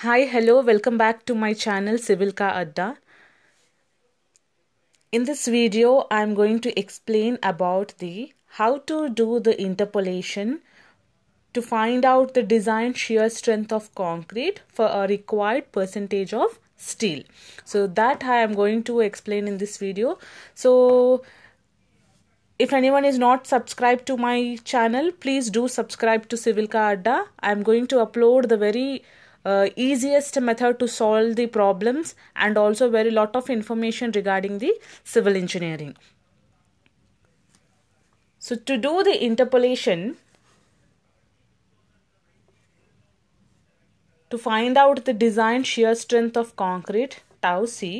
Hi, hello, welcome back to my channel Civil Ka Adda. In this video, I'm going to explain about the how to do the interpolation to find out the design shear strength of concrete for a required percentage of steel. So that I am going to explain in this video. So if anyone is not subscribed to my channel, please do subscribe to Civil Ka Adda. I'm going to upload the very uh, easiest method to solve the problems and also very lot of information regarding the civil engineering so to do the interpolation to find out the design shear strength of concrete tau c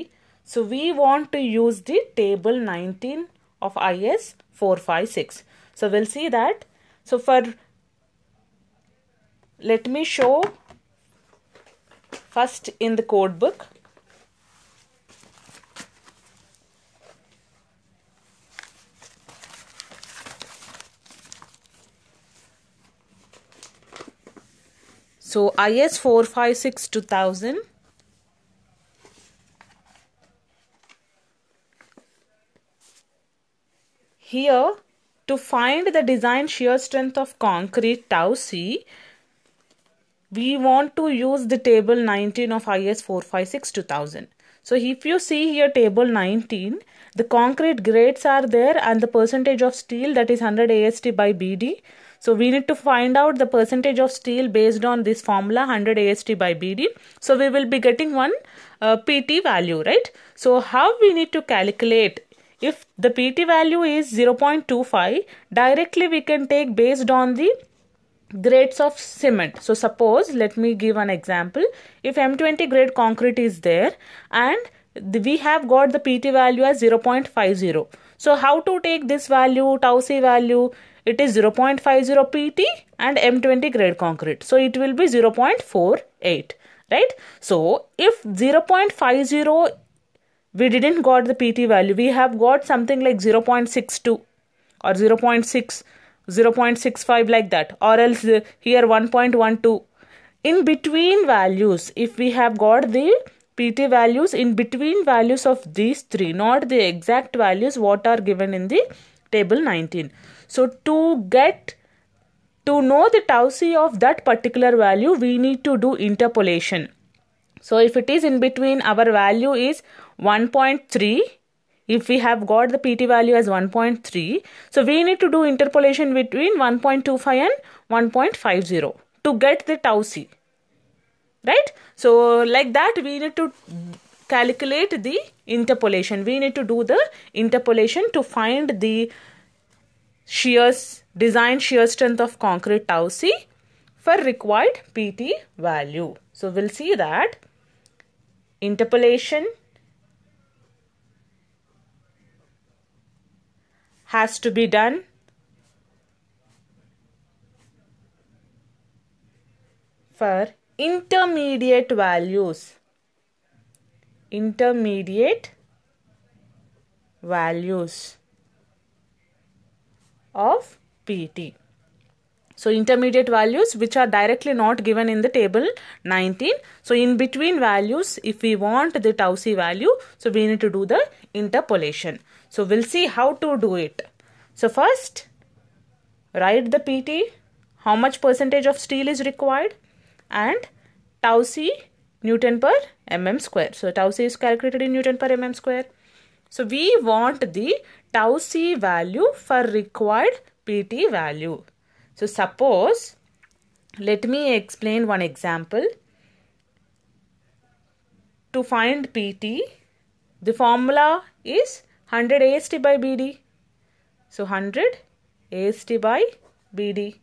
so we want to use the table 19 of is 456 so we'll see that so for let me show First in the code book, So IS 456 2000 Here, to find the design shear strength of concrete tau c, we want to use the table 19 of IS 456 2000. So if you see here table 19, the concrete grades are there and the percentage of steel that is 100 AST by BD. So we need to find out the percentage of steel based on this formula 100 AST by BD. So we will be getting one uh, PT value, right? So how we need to calculate if the PT value is 0.25, directly we can take based on the grades of cement so suppose let me give an example if m20 grade concrete is there and we have got the pt value as 0.50 so how to take this value tau c value it is 0.50 pt and m20 grade concrete so it will be 0.48 right so if 0.50 we didn't got the pt value we have got something like 0.62 or 0.6 0.65 like that or else uh, here 1.12 in between values if we have got the pt values in between values of these three not the exact values what are given in the table 19 so to get to know the tau c of that particular value we need to do interpolation so if it is in between our value is 1.3 if we have got the pt value as 1.3 so we need to do interpolation between 1.25 and 1.50 to get the tau c right so like that we need to calculate the interpolation we need to do the interpolation to find the shear design shear strength of concrete tau c for required pt value so we'll see that interpolation has to be done. For intermediate values, intermediate values of PT. So, intermediate values which are directly not given in the table 19. So, in between values, if we want the tau c value, so we need to do the interpolation. So we'll see how to do it. So first, write the PT, how much percentage of steel is required and tau C Newton per mm square. So tau C is calculated in Newton per mm square. So we want the tau C value for required PT value. So suppose, let me explain one example. To find PT, the formula is 100 AST by BD. So 100 AST by BD.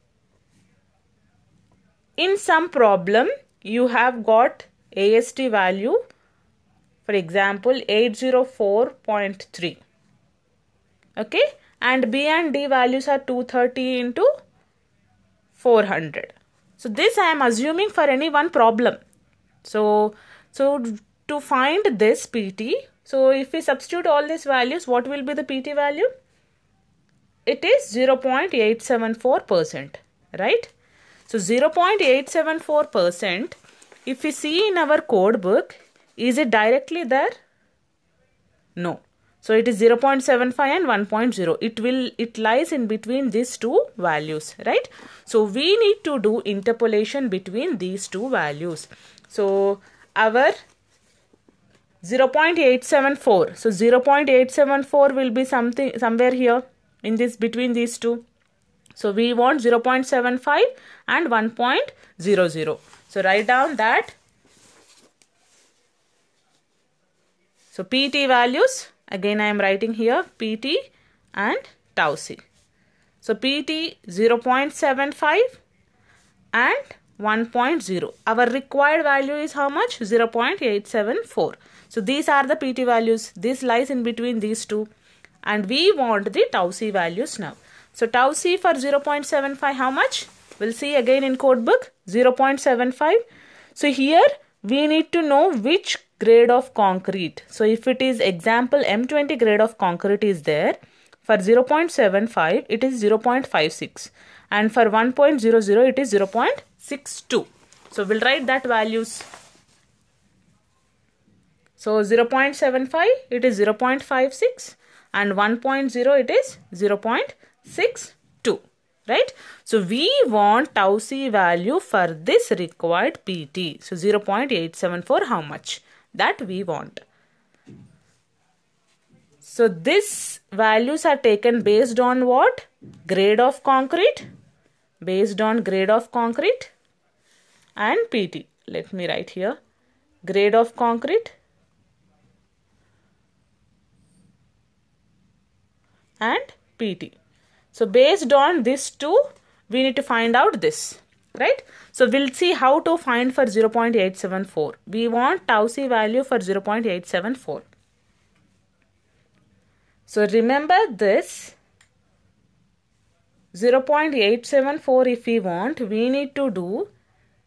In some problem, you have got AST value, for example, 804.3. Okay, and B and D values are 230 into 400. So, this I am assuming for any one problem. So, so to find this PT, so if we substitute all these values, what will be the PT value? It is 0.874%, right? So 0.874%, if we see in our code book, is it directly there? No. So it is 0.75 and 1.0. It will it lies in between these two values, right? So we need to do interpolation between these two values. So our 0.874 so 0.874 will be something somewhere here in this between these two so we want 0.75 and 1.00 so write down that so pt values again i am writing here pt and tau c so pt 0.75 and 1.0. Our required value is how much? 0.874. So these are the PT values. This lies in between these two. And we want the tau C values now. So tau C for 0.75 how much? We'll see again in code book 0.75. So here we need to know which grade of concrete. So if it is example M20 grade of concrete is there. For 0.75 it is 0.56 and for 1.00 it is 0 6, 2. So we'll write that values. So 0.75 it is 0.56 and 1.0 it is 0.62 right. So we want tau c value for this required PT. So 0.874 how much that we want. So these values are taken based on what? Grade of concrete. Based on grade of concrete and PT. Let me write here grade of concrete and PT. So based on these two, we need to find out this, right? So we'll see how to find for 0.874. We want tau c value for 0.874. So remember this 0.874 if we want, we need to do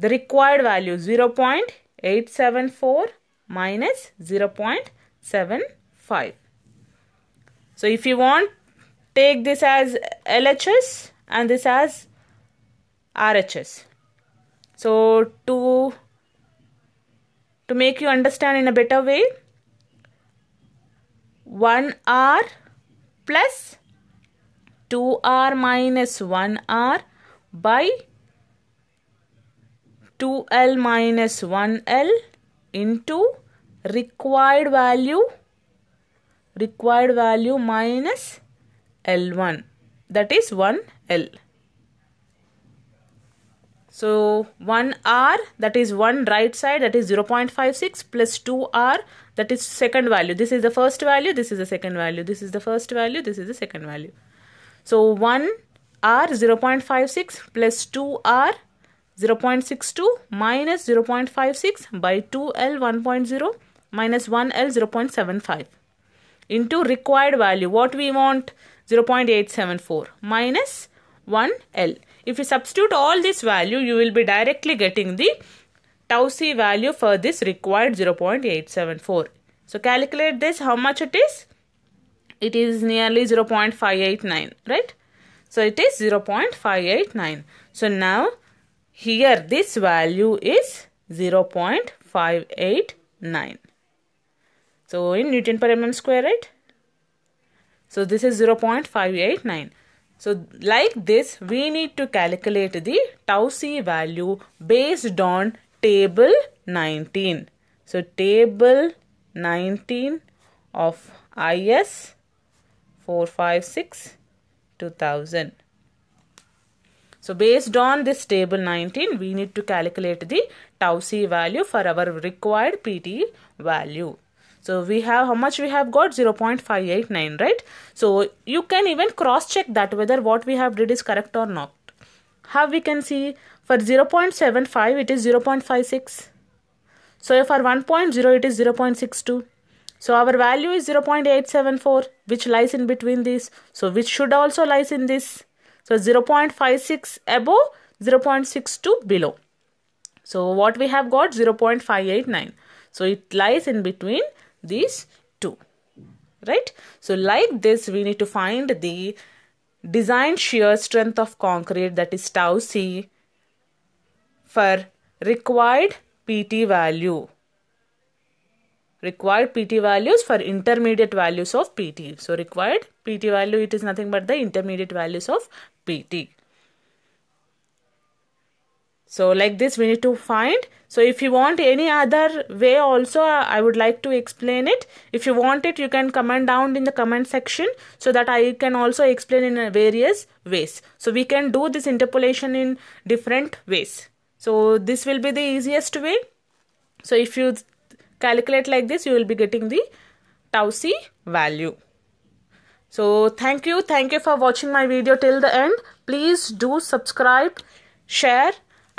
The required value 0.874 minus 0.75. So if you want, take this as LHS and this as RHS. So to, to make you understand in a better way, 1R plus 2R minus 1R by 2L minus 1L into required value required value minus L1 that is 1L. So 1R that is 1 right side that is 0.56 plus 2R that is second value. This is the first value, this is the second value, this is the first value, this is the second value. So 1R 0.56 plus 2R 0.62 minus 0.56 by 2L 1.0 minus 1L 0.75 into required value. What we want 0.874 minus 1L. If you substitute all this value, you will be directly getting the tau c value for this required 0.874. So calculate this how much it is? It is nearly 0.589, right? So it is 0.589. So now here this value is 0.589. So in Newton per mm square, right? So this is 0.589. So like this, we need to calculate the tau c value based on table 19. So table 19 of IS 456 2000. So based on this table 19, we need to calculate the tau c value for our required PT value. So we have how much we have got 0.589 right. So you can even cross check that whether what we have did is correct or not. How we can see for 0.75 it is 0.56. So for 1.0 it is 0.62. So our value is 0.874 which lies in between this. So which should also lies in this. So 0.56 above, 0.62 below. So what we have got 0.589. So it lies in between these two, right? So like this, we need to find the design shear strength of concrete that is tau c for required PT value required pt values for intermediate values of pt. So required pt value it is nothing but the intermediate values of pt. So like this we need to find. So if you want any other way also I would like to explain it. If you want it you can comment down in the comment section so that I can also explain in various ways. So we can do this interpolation in different ways. So this will be the easiest way. So if you calculate like this you will be getting the tau c value so thank you thank you for watching my video till the end please do subscribe share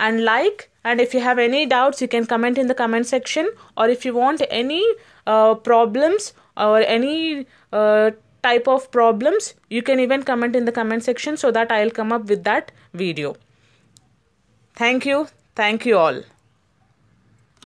and like and if you have any doubts you can comment in the comment section or if you want any uh, problems or any uh, type of problems you can even comment in the comment section so that i'll come up with that video thank you thank you all